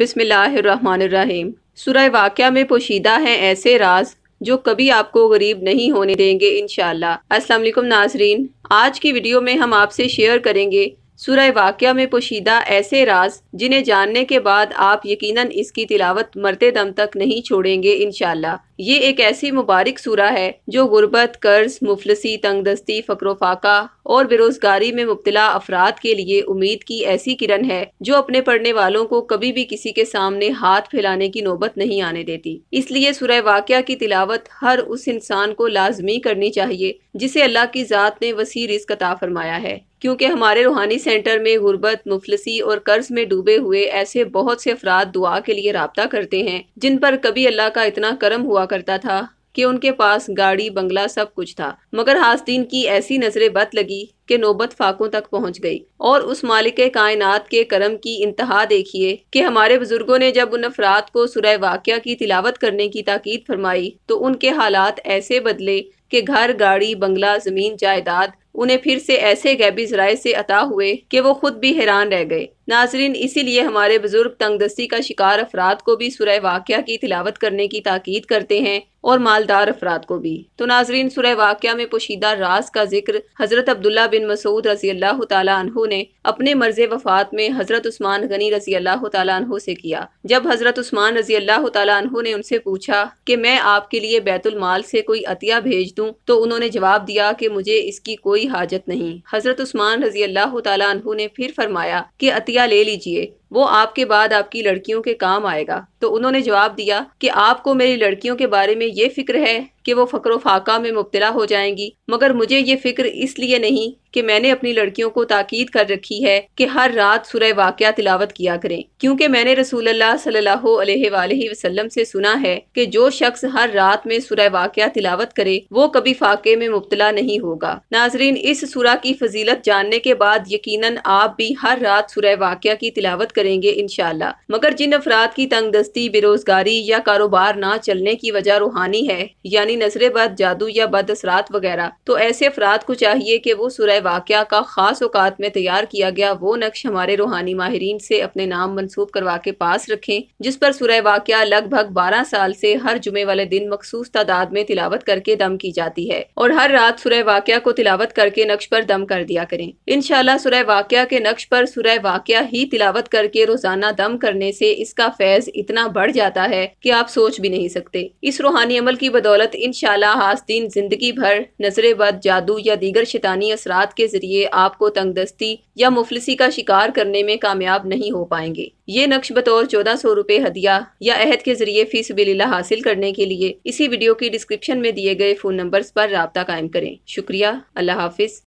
बिसमीम सूरह वाक़ में पोशीदा हैं ऐसे राज जो कभी आपको गरीब नहीं होने देंगे इन अस्सलाम वालेकुम नाजरीन आज की वीडियो में हम आपसे शेयर करेंगे सूरह वाक़ में पोशीदा ऐसे राज जिन्हें जानने के बाद आप यकीनन इसकी तिलावत मरते दम तक नहीं छोड़ेंगे इनशाला ये एक ऐसी मुबारक सूरा है जो गुर्बत कर्ज मुफलसी तंगदस्ती फ़करोफाका और बेरोज़गारी में मुबतला अफराद के लिए उम्मीद की ऐसी किरण है जो अपने पढ़ने वालों को कभी भी किसी के सामने हाथ फैलाने की नौबत नहीं आने देती इसलिए सूरह वाक़ की तिलावत हर उस इंसान को लाजमी करनी चाहिए जिसे अल्लाह की ज़ात ने वसी रिस्क अता फरमाया है क्योंकि हमारे रूहानी सेंटर में गुर्बत मुफलसी और कर्ज में डूबे हुए ऐसे बहुत से अफराद दुआ के लिए रबता करते हैं जिन पर कभी अल्लाह का इतना करम हुआ करता था कि उनके पास गाड़ी बंगला सब कुछ था मगर हासदीन की ऐसी नजरें बद लगी कि नौबत फाकों तक पहुंच गई और उस मालिक कायनात के करम की इंतहा देखिए कि हमारे बुजुर्गों ने जब उन अफराद को सुरह वाक़ की तिलावत करने की ताकीद फरमाई तो उनके हालात ऐसे बदले कि घर गाड़ी बंगला जमीन जायदाद उन्हें फिर से ऐसे गैबी जराये से अता हुए कि वो खुद भी हैरान रह गए नाजरीन इसीलिए हमारे बुजुर्ग तंगदस्ती का शिकार अफराद को भी सुरह वाक़ की तिलावत करने की ताकीद करते हैं और मालदार अफराद को भी तो नाजरीन सुरह वाक़ में पोशीदा रास का जिक्र हजरत अब्दुल्ला बिन मसूद रजी अल्लाह तु ने अपने मर्ज वफात में हजरत उस्मान गनी रजी अल्लाह तु से किया जब हजरत उस्मान रजी अल्लाह तु ने उनसे पूछा कि मैं आपके लिए बैतुलमाल से कोई अतिया भेज दूँ तो उन्होंने जवाब दिया कि मुझे इसकी कोई हाजत नहीं हज़रत उस्मान रजी अल्लाह तु ने फिर फरमाया कि अतिया ले लीजिए वो आपके बाद आपकी लड़कियों के काम आएगा तो उन्होंने जवाब दिया कि आपको मेरी लड़कियों के बारे में ये फिक्र है कि वो व फाका में मुब्तला हो जाएंगी मगर मुझे ये फिक्र इसलिए नहीं कि मैंने अपनी लड़कियों को ताकीद कर रखी है कि हर रात सुरह वाकया तिलावत किया करें क्योंकि मैंने रसूल सल्लल्लाहु अलैहि वसल्लम से सुना है कि जो शख्स हर रात में सुरह वाकया तिलावत करे वो कभी फाके में मुब्तला नहीं होगा नाजरीन इस सुरा की फजीलत जानने के बाद यकीनन आप भी हर रात सुरह वाकया की तिलावत करेंगे इनशाला मगर जिन अफराद की तंग दस्ती बेरोजगारी या कारोबार ना चलने की वजह रूहानी है यानी नजरे बद जादू या बद असरात वगैरह तो ऐसे अफराद को चाहिए की वो सुरह वाक़ का खास औकात में तैयार किया गया वो नक्श हमारे रूहानी माहरीन से अपने नाम मनसूब करवा के पास रखे जिस पर सुरह वाक़ लगभग बारह साल से हर जुमे वाले दिन मखसूस तादाद में तिलावत करके दम की जाती है और हर रात सुरह वाक़ को तिलावत करके नक्श पर दम कर दिया करें इनशाला सुरह वाक़ के नक्श पर सुरह वाक़ ही तिलावत कर करके रोजाना दम करने से इसका फैज इतना बढ़ जाता है कि आप सोच भी नहीं सकते इस रूहानी अमल की बदौलत इन हासदीन जिंदगी भर नजरे बद जादू या दीगर शैतानी असरात के जरिए आपको तंगदस्ती या मुफलसी का शिकार करने में कामयाब नहीं हो पाएंगे ये नक्श बतौर चौदह सौ रूपए हदिया या अहद के जरिए फीस बिलीला हासिल करने के लिए इसी वीडियो की डिस्क्रिप्शन में दिए गए फ़ोन नंबर्स पर रबता कायम करें शुक्रिया अल्लाह हाफिज़